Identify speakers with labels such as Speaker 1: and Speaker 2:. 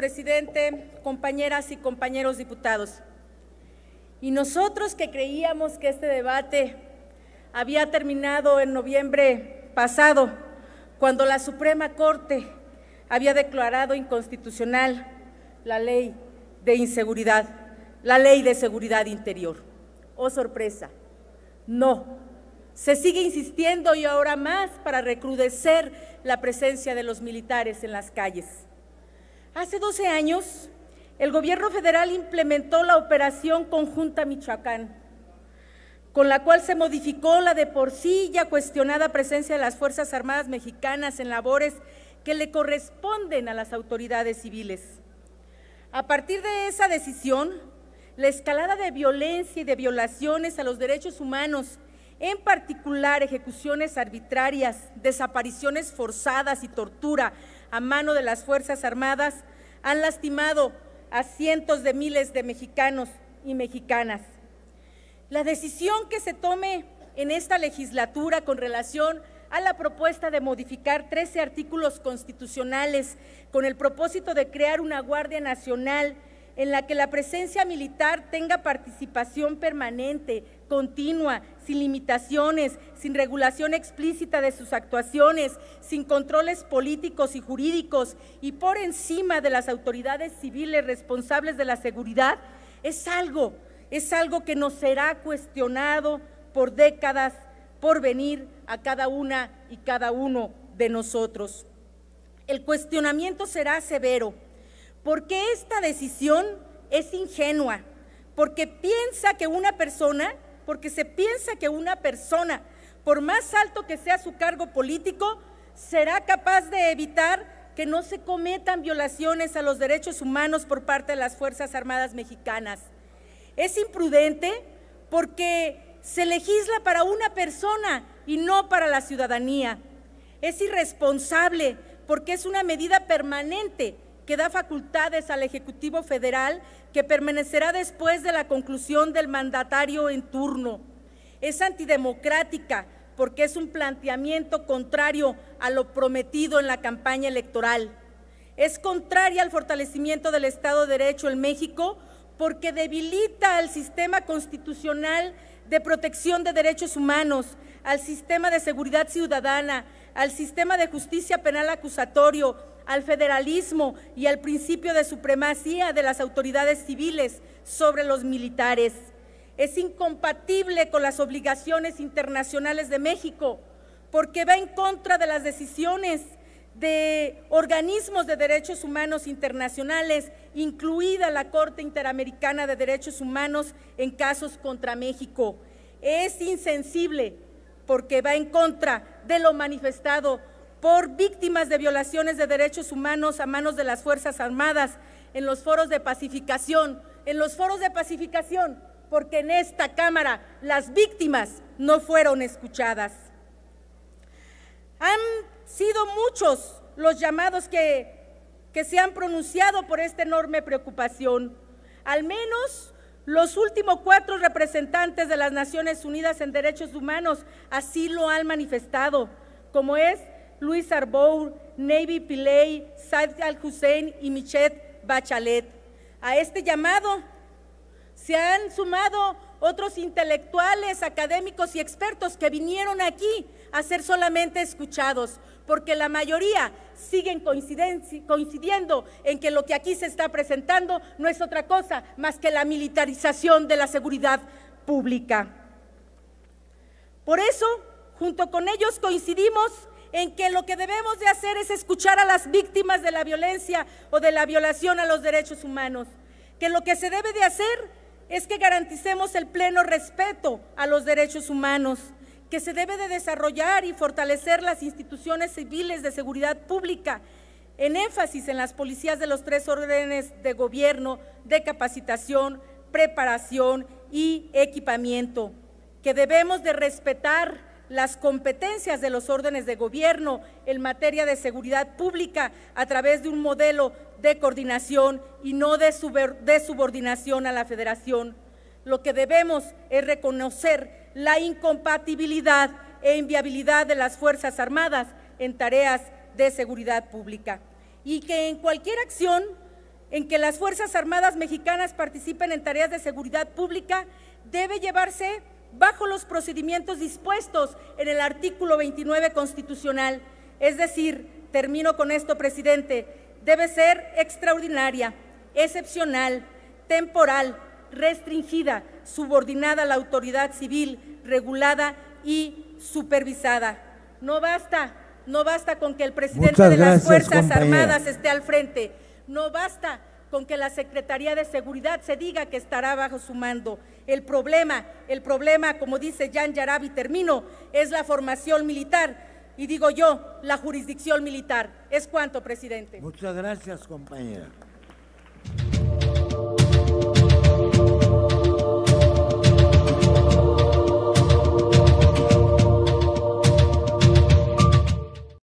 Speaker 1: presidente, compañeras y compañeros diputados. Y nosotros que creíamos que este debate había terminado en noviembre pasado, cuando la Suprema Corte había declarado inconstitucional la ley de inseguridad, la ley de seguridad interior. Oh sorpresa, no. Se sigue insistiendo y ahora más para recrudecer la presencia de los militares en las calles. Hace 12 años, el gobierno federal implementó la operación conjunta Michoacán, con la cual se modificó la de por sí ya cuestionada presencia de las Fuerzas Armadas mexicanas en labores que le corresponden a las autoridades civiles. A partir de esa decisión, la escalada de violencia y de violaciones a los derechos humanos, en particular ejecuciones arbitrarias, desapariciones forzadas y tortura, a mano de las Fuerzas Armadas han lastimado a cientos de miles de mexicanos y mexicanas. La decisión que se tome en esta legislatura con relación a la propuesta de modificar 13 artículos constitucionales con el propósito de crear una Guardia Nacional en la que la presencia militar tenga participación permanente, continua, sin limitaciones, sin regulación explícita de sus actuaciones, sin controles políticos y jurídicos y por encima de las autoridades civiles responsables de la seguridad, es algo, es algo que nos será cuestionado por décadas por venir a cada una y cada uno de nosotros. El cuestionamiento será severo porque esta decisión es ingenua, porque piensa que una persona, porque se piensa que una persona, por más alto que sea su cargo político, será capaz de evitar que no se cometan violaciones a los derechos humanos por parte de las Fuerzas Armadas Mexicanas. Es imprudente porque se legisla para una persona y no para la ciudadanía. Es irresponsable porque es una medida permanente que da facultades al Ejecutivo Federal que permanecerá después de la conclusión del mandatario en turno. Es antidemocrática porque es un planteamiento contrario a lo prometido en la campaña electoral. Es contraria al fortalecimiento del Estado de Derecho en México porque debilita al sistema constitucional de protección de derechos humanos, al sistema de seguridad ciudadana, al sistema de justicia penal acusatorio, al federalismo y al principio de supremacía de las autoridades civiles sobre los militares. Es incompatible con las obligaciones internacionales de México porque va en contra de las decisiones de organismos de derechos humanos internacionales, incluida la Corte Interamericana de Derechos Humanos en casos contra México. Es insensible porque va en contra de lo manifestado por víctimas de violaciones de derechos humanos a manos de las Fuerzas Armadas en los foros de pacificación, en los foros de pacificación, porque en esta Cámara las víctimas no fueron escuchadas. Han sido muchos los llamados que, que se han pronunciado por esta enorme preocupación. Al menos los últimos cuatro representantes de las Naciones Unidas en Derechos Humanos así lo han manifestado, como es Luis Arbour, Navy Pillay, Said Al-Hussein y Michelle Bachalet. A este llamado se han sumado otros intelectuales, académicos y expertos que vinieron aquí a ser solamente escuchados, porque la mayoría siguen coincidiendo en que lo que aquí se está presentando no es otra cosa más que la militarización de la seguridad pública. Por eso, junto con ellos coincidimos en que lo que debemos de hacer es escuchar a las víctimas de la violencia o de la violación a los derechos humanos, que lo que se debe de hacer es que garanticemos el pleno respeto a los derechos humanos, que se debe de desarrollar y fortalecer las instituciones civiles de seguridad pública, en énfasis en las policías de los tres órdenes de gobierno, de capacitación, preparación y equipamiento, que debemos de respetar las competencias de los órdenes de gobierno en materia de seguridad pública a través de un modelo de coordinación y no de, subordinación a la federación. Lo que debemos es reconocer la incompatibilidad e inviabilidad de las Fuerzas Armadas en tareas de seguridad pública y que en cualquier acción en que las Fuerzas Armadas mexicanas participen en tareas de seguridad pública debe llevarse bajo los procedimientos dispuestos en el artículo 29 constitucional. Es decir, termino con esto, presidente, debe ser extraordinaria, excepcional, temporal, restringida, subordinada a la autoridad civil, regulada y supervisada. No basta, no basta con que el presidente de las Fuerzas Armadas esté al frente. No basta con que la Secretaría de Seguridad se diga que estará bajo su mando. El problema, el problema, como dice Jan Yarabi, termino, es la formación militar. Y digo yo, la jurisdicción militar. ¿Es cuanto, presidente? Muchas gracias, compañera.